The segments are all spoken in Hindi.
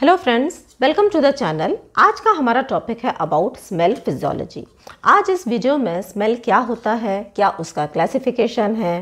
Hello friends welcome to the channel आज का हमारा टॉपिक है अबाउट स्मेल फिजियोलॉजी आज इस वीडियो में स्मेल क्या होता है क्या उसका क्लासिफिकेशन है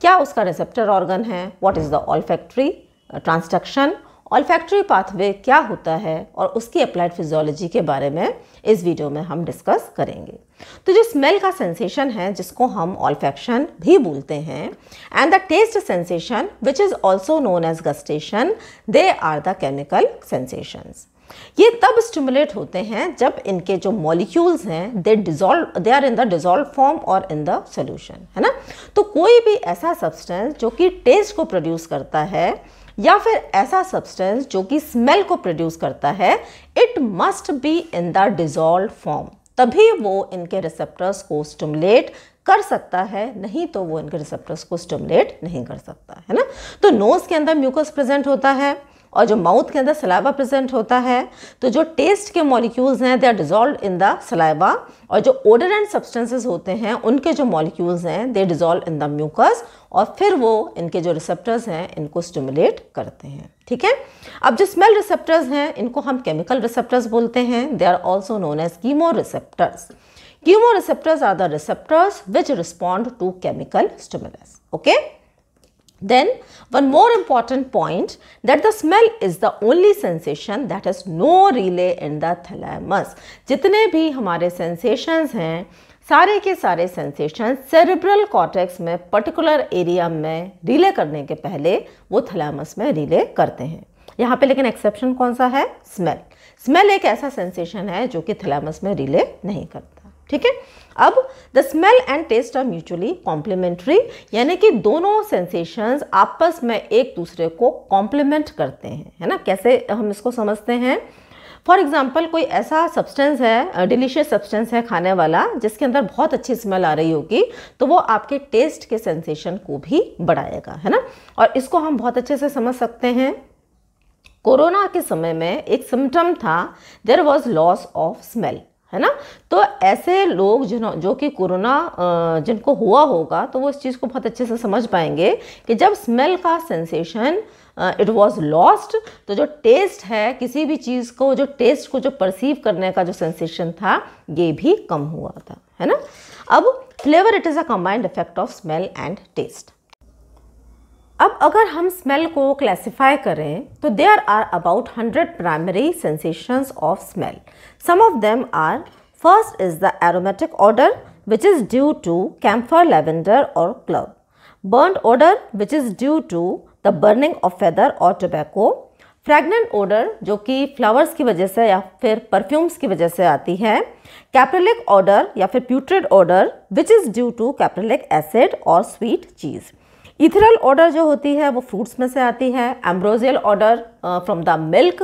क्या उसका रिसेप्टर ऑर्गन है what is the olfactory transduction olfactory pathway क्या होता है और उसकी अप्लाइड फिजियोलॉजी के बारे में इस वीडियो में हम डिस्कस करेंगे तो जो स्मेल का सेंसेशन है जिसको हम ऑल्फैक्शन भी बोलते हैं and the taste sensation which is also known as gustation they are the chemical sensations ये तब स्टिमुलेट होते हैं जब इनके जो मॉलिक्यूल्स हैं they dissolve they are in the dissolve form और इन द सोल्यूशन है ना तो कोई भी ऐसा सब्सटेंस जो कि टेस्ट को प्रोड्यूस करता है या फिर ऐसा सब्सटेंस जो कि स्मेल को प्रोड्यूस करता है it must be in the dissolve form तभी वो इनके रिसेप्टर्स को स्टमुलेट कर सकता है नहीं तो वो इनके रिसेप्टर्स को स्टमुलेट नहीं कर सकता है ना तो नोज़ के अंदर म्यूकस प्रेजेंट होता है और जो माउथ के अंदर सलाइवा प्रेजेंट होता है तो जो टेस्ट के मॉलिक्यूल्स हैं they are dissolve in the saliva और जो ओडर एंड सब्सटेंसेस होते हैं उनके जो मॉलिक्यूल्स हैं they dissolve in the mucus और फिर वो इनके जो रिसेप्टर्स हैं इनको स्टिमुलेट करते हैं ठीक है अब जो स्मेल रिसेप्टर्स हैं इनको हम केमिकल रिसेप्टर्स बोलते हैं they are also known as chemo receptors Chemoreceptors are the receptors which respond to chemical stimulus. Okay. Then one more important point that the smell is the only sensation that has no relay in the thalamus. जितने भी हमारे sensations हैं सारे के सारे सेंसेशन सेरेब्रल कॉटेक्स में पर्टिकुलर एरिया में रिले करने के पहले वो थलामस में रिले करते हैं यहाँ पे लेकिन एक्सेप्शन कौन सा है स्मेल स्मेल एक ऐसा सेंसेशन है जो कि थलामस में रिले नहीं करता ठीक है अब the smell and taste are mutually complementary यानी कि दोनों सेंसेशंस आपस में एक दूसरे को कॉम्प्लीमेंट करते हैं है ना कैसे हम इसको समझते हैं फॉर एग्ज़ाम्पल कोई ऐसा सब्सटेंस है डिलीशियस सब्सटेंस है खाने वाला जिसके अंदर बहुत अच्छी स्मेल आ रही होगी तो वो आपके टेस्ट के सेंसेशन को भी बढ़ाएगा है ना और इसको हम बहुत अच्छे से समझ सकते हैं कोरोना के समय में एक सिम्टम था there was loss of smell है ना तो ऐसे लोग जिन जो कि कोरोना जिनको हुआ होगा तो वो इस चीज़ को बहुत अच्छे से समझ पाएंगे कि जब स्मेल का सेंसेशन इट वॉज लॉस्ट तो जो टेस्ट है किसी भी चीज़ को जो टेस्ट को जो परसीव करने का जो सेंसेशन था ये भी कम हुआ था है ना अब flavour it is a combined effect of smell and taste अब अगर हम स्मेल को क्लासिफाई करें तो there are about hundred primary sensations of smell some of them are first is the aromatic odour which is due to camphor lavender और clove burnt odour which is due to the burning of feather और टोबैको फ्रेगनेंट ऑर्डर जो कि फ्लावर्स की वजह से या फिर परफ्यूम्स की वजह से आती है कैप्रेलिक ऑर्डर या फिर putrid odour which is due to caprylic acid और स्वीट चीज़ इथरल ऑर्डर जो होती है वो फ्रूट्स में से आती है ambrosial odour from the milk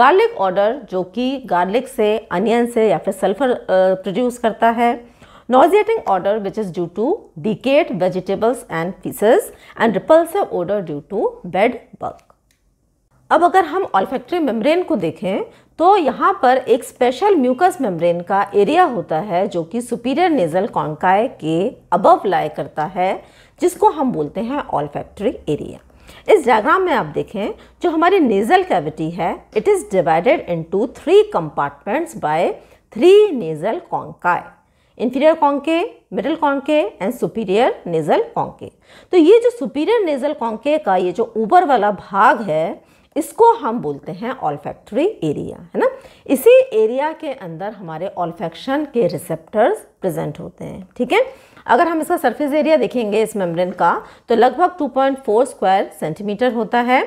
garlic odour जो कि गार्लिक से अनियन से या फिर सल्फर प्रोड्यूस uh, करता है nauseating odour which is due to decayed vegetables and pieces and repulsive odour due to bed bug अब अगर हम ऑल्फेक्ट्री मेम्ब्रेन को देखें तो यहाँ पर एक स्पेशल म्यूकस मेम्ब्रेन का एरिया होता है जो कि सुपीरियर नेजल कॉन्काय के अबव लाए करता है जिसको हम बोलते हैं ऑल फैक्ट्री एरिया इस डायग्राम में आप देखें जो हमारी नेजल कैविटी है it is divided into three compartments by three nasal conchae inferior conchae middle conchae and superior nasal conchae तो ये जो सुपीरियर नेजल कॉन्के का ये जो ऊपर वाला भाग है इसको हम बोलते हैं ऑलफैक्ट्री एरिया है ना इसी एरिया के अंदर हमारे ऑलफेक्शन के रिसेप्टर्स प्रेजेंट होते हैं ठीक है अगर हम इसका सरफेस एरिया देखेंगे इस मेम्ब्रेन का तो लगभग 2.4 स्क्वायर सेंटीमीटर होता है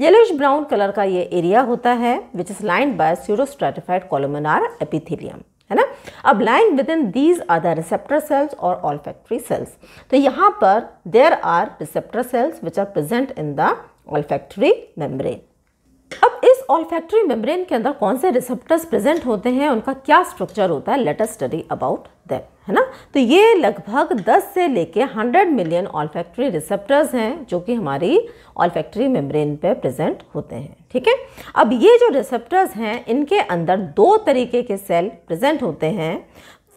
येलोइश ब्राउन कलर का ये एरिया होता है which is lined by pseudostratified columnar epithelium है ना अब lying within these are the receptor cells और ऑल्फैक्ट्री सेल्स तो यहाँ पर there are receptor cells which are present in the olfactory membrane olfactory olfactory membrane के अंदर कौन से रिसेप्टर्स प्रेजेंट होते हैं उनका क्या स्ट्रक्चर होता है let us study about them है ना तो ये लगभग 10 से लेके 100 मिलियन ऑल्फैक्ट्री रिसेप्टर्स हैं जो कि हमारी ऑल्फैक्ट्री मेम्ब्रेन पे प्रेजेंट होते हैं ठीक है अब ये जो रिसेप्टर्स हैं इनके अंदर दो तरीके के सेल प्रेजेंट होते हैं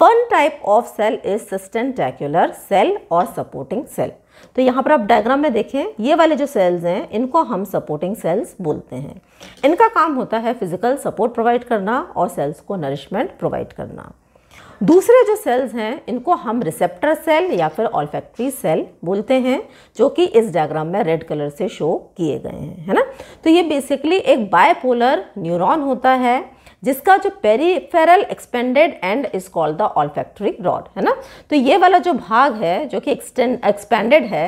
one type of cell is sustentacular cell और सपोर्टिंग सेल तो यहाँ पर आप डायग्राम में देखें ये वाले जो सेल्स हैं इनको हम सपोर्टिंग सेल्स बोलते हैं इनका काम होता है फिजिकल सपोर्ट प्रोवाइड करना और सेल्स को नरिशमेंट प्रोवाइड करना दूसरे जो सेल्स हैं इनको हम रिसेप्टर सेल या फिर ऑलफैक्ट्री सेल बोलते हैं जो कि इस डायग्राम में रेड कलर से शो किए गए हैं है ना तो ये बेसिकली एक बायपोलर न्यूरॉन होता है जिसका जो peripheral expanded end is called the olfactory rod है ना तो ये वाला जो भाग है जो कि एक्सपेंडेड है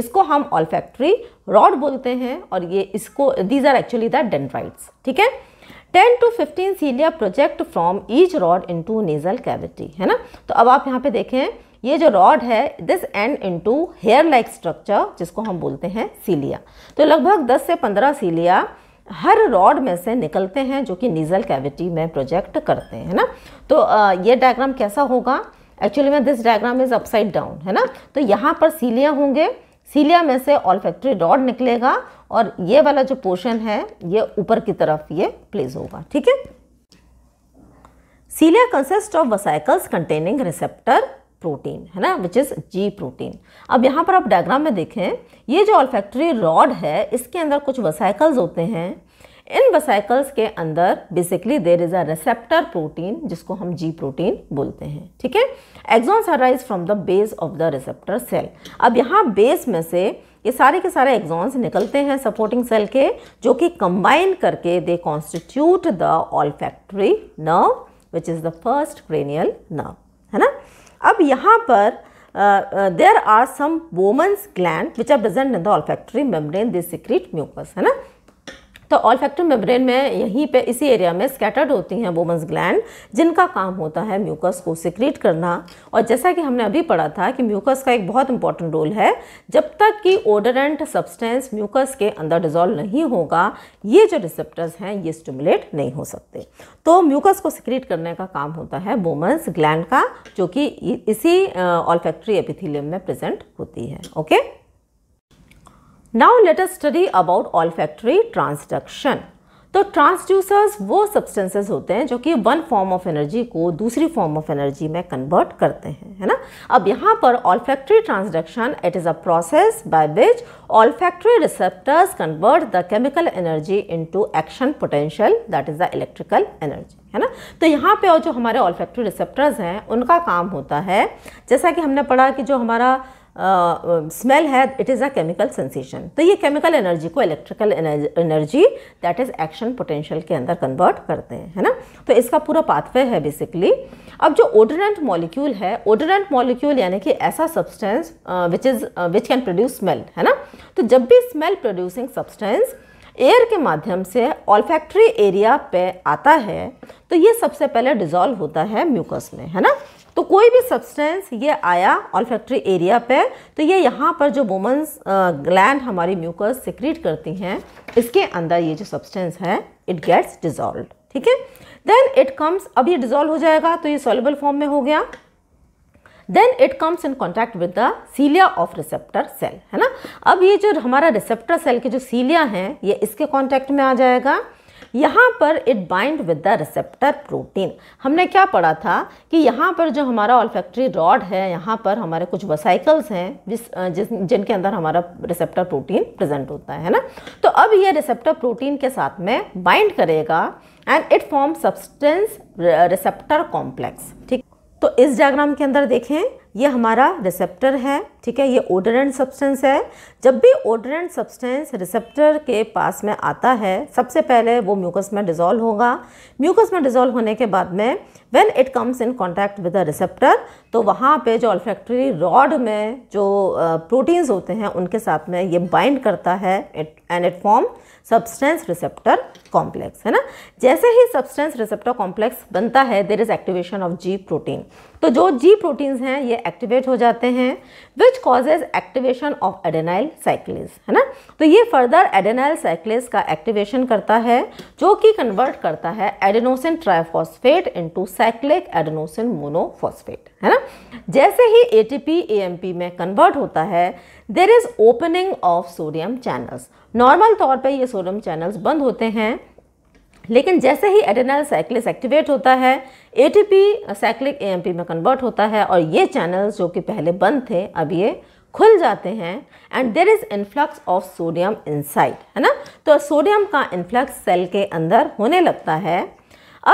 इसको हम ऑलफैक्ट्री रॉड बोलते हैं और ये इसको these are actually the dendrites ठीक है 10 to 15 cilia project from each rod into nasal cavity है ना तो अब आप यहाँ पे देखें ये जो रॉड है this end into hair like structure जिसको हम बोलते हैं सीलिया तो लगभग 10 से 15 सीलिया हर रॉड में से निकलते हैं जो कि नीजल कैविटी में प्रोजेक्ट करते हैं ना तो ये डायग्राम कैसा होगा एक्चुअली में this diagram is upside down है ना तो यहाँ पर सीलिया होंगे सीलिया में से ऑल फैक्ट्री रॉड निकलेगा और ये वाला जो पोर्शन है ये ऊपर की तरफ ये प्लेस होगा ठीक है cilia consist of vesicles containing receptor protein है ना विच इज़ जी प्रोटीन अब यहाँ पर आप डायग्राम में देखें ये जो ऑल्फैक्ट्री रॉड है इसके अंदर कुछ वसाइकल्स होते हैं इन वसाइकल्स के अंदर basically there is a receptor protein जिसको हम जी प्रोटीन बोलते हैं ठीक है axons arise from the base of the receptor cell अब यहाँ बेस में से ये सारे के सारे एग्जॉन्स निकलते हैं सपोर्टिंग सेल के जो कि कंबाइन करके they constitute the olfactory nerve which is the first cranial nerve है ना अब यहाँ पर there are some Bowman's gland which are present in the olfactory membrane this secrete mucus है ना तो ऑल में मेम्ब्रेन में यहीं पे इसी एरिया में स्कैटर्ड होती हैं वोमन्स ग्लैंड जिनका काम होता है म्यूकस को सिक्रीट करना और जैसा कि हमने अभी पढ़ा था कि म्यूकस का एक बहुत इंपॉर्टेंट रोल है जब तक कि ओडरेंट सब्सटेंस म्यूकस के अंदर डिजॉल्व नहीं होगा ये जो रिसेप्टर्स हैं ये स्टिमुलेट नहीं हो सकते तो म्यूकस को सिक्रीट करने का काम होता है वोमन्स ग्लैंड का जो कि इसी ऑल फैक्ट्री एपिथीलियम में प्रेजेंट होती है okay now let us study about olfactory transduction तो ट्रांसड्यूसर्स वो सब्सटेंसेस होते हैं जो कि वन फॉर्म ऑफ एनर्जी को दूसरी फॉर्म ऑफ एनर्जी में कन्वर्ट करते हैं है ना अब यहाँ पर olfactory transduction it is a process by which olfactory receptors convert the chemical energy into action potential that is the electrical energy है ना तो यहाँ पे और जो हमारे ऑलफैक्ट्री रिसेप्टर्स हैं उनका काम होता है जैसा कि हमने पढ़ा कि जो हमारा स्मेल है it is a chemical sensation तो ये केमिकल एनर्जी को electrical energy that is action potential के अंदर कन्वर्ट करते हैं है ना तो इसका पूरा पाथवे है बेसिकली अब जो ओडरेंट मॉलिक्यूल है ओडरेंट मॉलिक्यूल यानी कि ऐसा substance which is which can produce smell है ना तो जब भी स्मेल प्रोड्यूसिंग सब्सटेंस एयर के माध्यम से ऑल्फैक्ट्री एरिया पे आता है तो ये सबसे पहले डिजोल्व होता है म्यूकस में है ना तो कोई भी सब्सटेंस ये आया ऑलफैक्ट्री एरिया पे तो ये यहाँ पर जो वुमन्स ग्लैंड हमारी म्यूकस सिक्रीट करती हैं इसके अंदर ये जो सब्सटेंस है इट गेट्स डिजॉल्व ठीक है देन इट कम्स अब ये डिजोल्व हो जाएगा तो ये सोलबल फॉर्म में हो गया then it comes in contact with the cilia of receptor cell है ना अब ये जो हमारा रिसेप्टर सेल के जो सीलिया हैं ये इसके कॉन्टैक्ट में आ जाएगा यहाँ पर it bind with the receptor protein हमने क्या पढ़ा था कि यहाँ पर जो हमारा ऑलफैक्ट्री रॉड है यहाँ पर हमारे कुछ वसाइकल्स हैं जिस, जिस जिनके अंदर हमारा रिसेप्टर प्रोटीन प्रेजेंट होता है ना तो अब ये रिसेप्टर प्रोटीन के साथ में बाइंड करेगा and it form substance receptor complex ठीक तो इस डायग्राम के अंदर देखें ये हमारा रिसेप्टर है ठीक है ये ओडरेंट सब्सटेंस है जब भी ओडरेंट सब्सटेंस रिसेप्टर के पास में आता है सबसे पहले वो म्यूकस में डिज़ोल्व होगा म्यूकस में डिज़ोल्व होने के बाद में when it comes in contact with the receptor तो वहाँ पे जो ऑल्फैक्ट्री रॉड में जो प्रोटीन्स होते हैं उनके साथ में ये बाइंड करता है and it form substance receptor complex है ना जैसे ही सब्सटेंस रिसेप्टर कॉम्प्लेक्स बनता है there is activation of G protein तो जो जी प्रोटीन्स हैं ये एक्टिवेट हो जाते हैं which causes activation of adenyl cyclase है ना तो ये फर्दर एडेनाइल साइक्लिस का एक्टिवेशन करता है जो कि कन्वर्ट करता है adenosine triphosphate into cyclic adenosine monophosphate है ना जैसे ही एम पी में कन्वर्ट होता है there is opening of sodium channels normal तौर पर ये सोडम चैनल्स बंद होते हैं लेकिन जैसे ही एडेनाइल साइक्लिस एक्टिवेट होता है एटीपी साइक्लिक एएमपी में कन्वर्ट होता है और ये चैनल्स जो कि पहले बंद थे अब ये खुल जाते हैं and there is influx of sodium inside है ना तो सोडियम का इन्फ्लक्स सेल के अंदर होने लगता है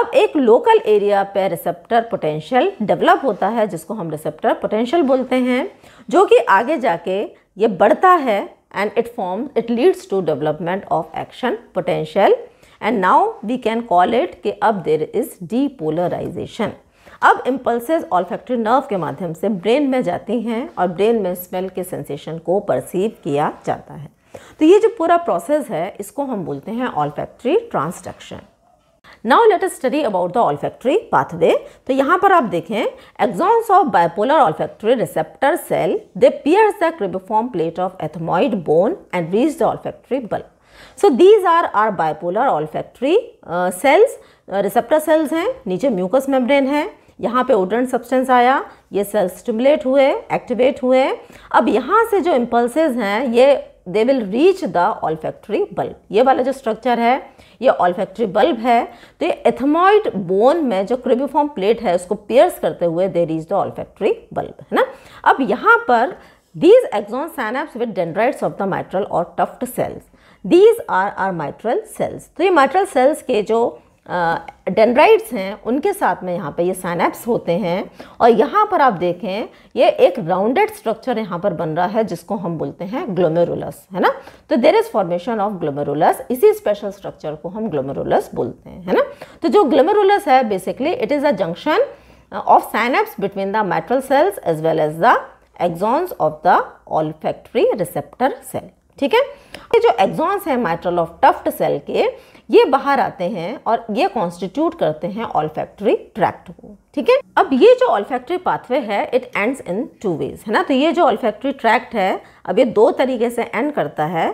अब एक लोकल एरिया पर रिसेप्टर पोटेंशियल डेवलप होता है जिसको हम रिसेप्टर पोटेंशियल बोलते हैं जो कि आगे जाके ये बढ़ता है and it forms it leads to development of action potential and now we can call it कि अब there is depolarization अब इम्पल्सेस ऑलफेक्ट्री नर्व के माध्यम से ब्रेन में जाती हैं और ब्रेन में स्मेल के सेंसेशन को परसीव किया जाता है तो ये जो पूरा प्रोसेस है इसको हम बोलते हैं olfactory transduction now let us study about the olfactory pathway तो यहाँ पर आप देखें axons of bipolar olfactory receptor cell they pierce the cribriform plate of ethmoid bone and reach the olfactory bulb so these are are bipolar olfactory cells receptor cells हैं नीचे म्यूकस मेम्ब्रेन है यहाँ पे ओडन सब्सटेंस आया ये सेल्स स्टिमुलेट हुए एक्टिवेट हुए अब यहाँ से जो इम्पल्सेज हैं ये they will reach the olfactory bulb ये वाला जो स्ट्रक्चर है ये ऑल्फैक्ट्री बल्ब है तो ये एथमॉइड बोन में जो क्रिबिफॉर्म प्लेट है उसको पियर्स करते हुए they reach the olfactory bulb है ना अब यहाँ पर these axon synapse with dendrites of the mitral और tuft cells these are are mitral cells तो ये माइट्रल सेल्स के जो डेंड्राइट्स हैं उनके साथ में यहाँ पे ये सैनैप्स होते हैं और यहाँ पर आप देखें ये एक राउंडेड स्ट्रक्चर यहाँ पर बन रहा है जिसको हम बोलते हैं ग्लोमेरुलस है ना तो there is formation of glomerulus इसी स्पेशल स्ट्रक्चर को हम ग्लोमेरुलस बोलते हैं है ना तो जो ग्लोमेरुलस है basically it is a junction of synapse between the mitral cells as well as the axons of the olfactory receptor cell ठीक है ये जो एग्जॉन्स हैं माइट्रल ऑफ टफ्ट सेल के ये बाहर आते हैं और ये कॉन्स्टिट्यूट करते हैं ऑल फैक्ट्री ट्रैक्ट को ठीक है अब ये जो ऑल फैक्ट्री पाथवे है it ends in two ways है ना तो ये जो ऑल फैक्ट्री ट्रैक्ट है अब ये दो तरीके से एंड करता है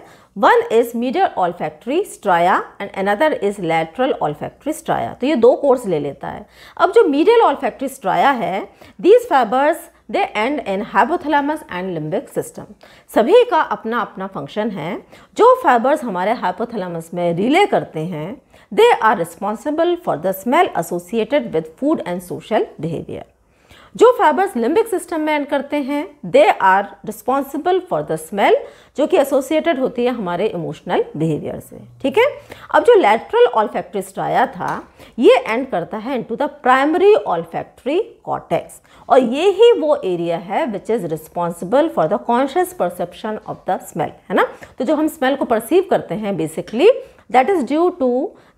one is medial olfactory striae and another is lateral olfactory striae तो ये दो कोर्स ले लेता है अब जो मीडियल ऑल फैक्ट्री स्ट्राया है these fibres they end in hypothalamus and limbic system सभी का अपना अपना फंक्शन है जो फाइबर्स हमारे हाइपोथलामस में रिले करते हैं they are responsible for the smell associated with food and social behaviour जो फाइबर्स लिम्बिक सिस्टम में एंड करते हैं they are responsible for the smell जो कि एसोसिएटेड होती है हमारे इमोशनल बिहेवियर से ठीक है अब जो लेटरल फैक्ट्री स्ट्राया था ये एंड करता है into the primary olfactory cortex और ये ही वो एरिया है which is responsible for the conscious perception of the smell है ना तो जो हम स्मेल को परसीव करते हैं basically that is due to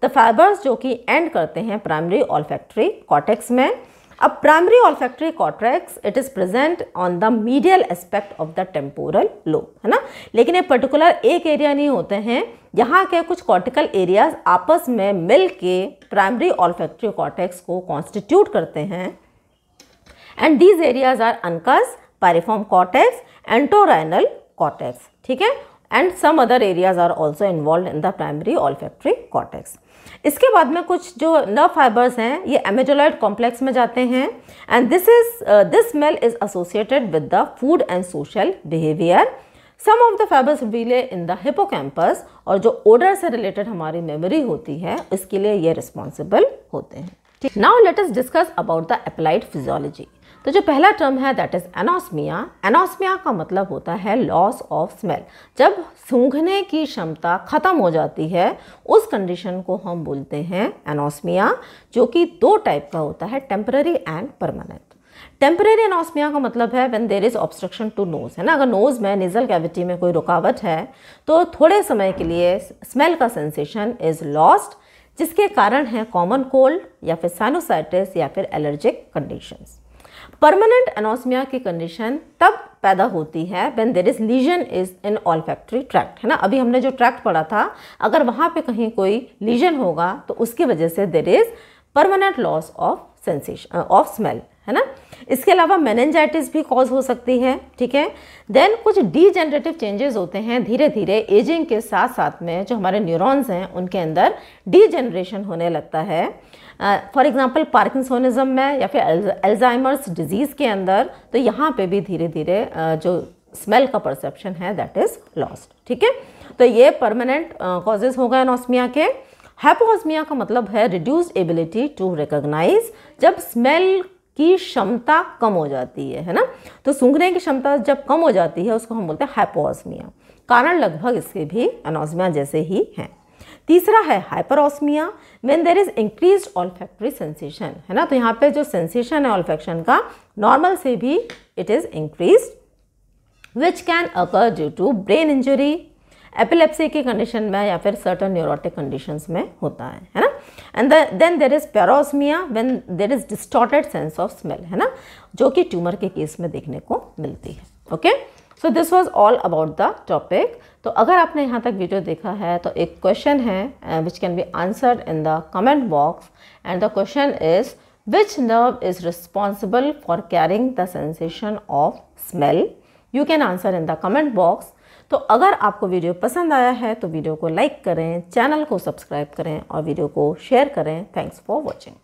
the fibres जो कि एंड करते हैं प्राइमरी फैक्ट्री कॉटेक्स में A primary olfactory cortex, it is present on the medial aspect of the temporal lobe, है ना लेकिन ये पर्टिकुलर एक एरिया नहीं होते हैं यहाँ के कुछ कॉर्टिकल एरियाज आपस में मिल के प्राइमरी ऑल्फेक्ट्री कॉर्टेक्स को कॉन्स्टिट्यूट करते हैं and these areas are uncus piriform cortex entorhinal cortex ठीक है and some other areas are also involve in the primary olfactory cortex इसके बाद में कुछ जो नर्व फाइबर्स हैं ये एमेजोलाइड कॉम्प्लेक्स में जाते हैं and this is this smell is associated with the food and social behaviour some of the fibres relay in the hippocampus और जो ओडर से रिलेटेड हमारी मेमोरी होती है इसके लिए ये रिस्पॉन्सिबल होते हैं now let us discuss about the applied physiology तो जो पहला टर्म है दैट इज़ एनोस्मिया एनोस्मिया का मतलब होता है लॉस ऑफ स्मेल जब सूंघने की क्षमता ख़त्म हो जाती है उस कंडीशन को हम बोलते हैं एनोस्मिया जो कि दो टाइप का होता है temporary and permanent temporary anosmia का मतलब है when there is obstruction to nose है ना अगर नोज़ में निजल कैविटी में कोई रुकावट है तो थोड़े समय के लिए स्मेल का सेंसेशन इज़ लॉस्ट जिसके कारण है कॉमन कोल्ड या फिर साइनोसाइटिस या फिर एलर्जिक कंडीशंस परमानेंट एनोसमिया की कंडीशन तब पैदा होती है when there is lesion is in olfactory tract है ना अभी हमने जो ट्रैक्ट पढ़ा था अगर वहाँ पे कहीं कोई लीजन होगा तो उसकी वजह से there is permanent loss of sensation of smell है ना इसके अलावा मैनेजाइटिस भी कॉज हो सकती है ठीक है देन कुछ डीजेनरेटिव चेंजेस होते हैं धीरे धीरे एजिंग के साथ साथ में जो हमारे न्यूरॉन्स हैं उनके अंदर डीजेनरेशन होने लगता है फॉर एग्ज़ाम्पल पार्किंसोनिज्म में या फिर एल्जाइमर्स डिजीज़ के अंदर तो यहाँ पे भी धीरे धीरे uh, जो स्मेल का परसेप्शन है दैट इज़ लॉस्ड ठीक है तो ये परमानेंट कॉजेज हो गए नॉस्मिया के हैपोस्मिया का मतलब है रिड्यूस एबिलिटी टू रिकोगनाइज जब स्मेल की क्षमता कम हो जाती है है ना तो सूंघने की क्षमता जब कम हो जाती है उसको हम बोलते हैं हाइपोसमिया कारण लगभग इसके भी अनोसमिया जैसे ही हैं तीसरा है hyperosmia when there is increase olfactory sensation है ना तो यहाँ पे जो सेंसेशन है ऑल्फेक्शन का नॉर्मल से भी it is increase which can occur due to brain injury epilepsy की कंडीशन में या फिर सर्टन न्यूरोटिक कंडीशंस में होता है है ना and then there is parosmia when there is distorted sense of smell है ना जो कि ट्यूमर के केस में देखने को मिलती है okay so this was all about the topic तो अगर आपने यहाँ तक वीडियो देखा है तो एक क्वेश्चन है which can be answered in the comment box and the question is which nerve is responsible for carrying the sensation of smell you can answer in the comment box तो अगर आपको वीडियो पसंद आया है तो वीडियो को लाइक करें चैनल को सब्सक्राइब करें और वीडियो को शेयर करें थैंक्स फॉर वॉचिंग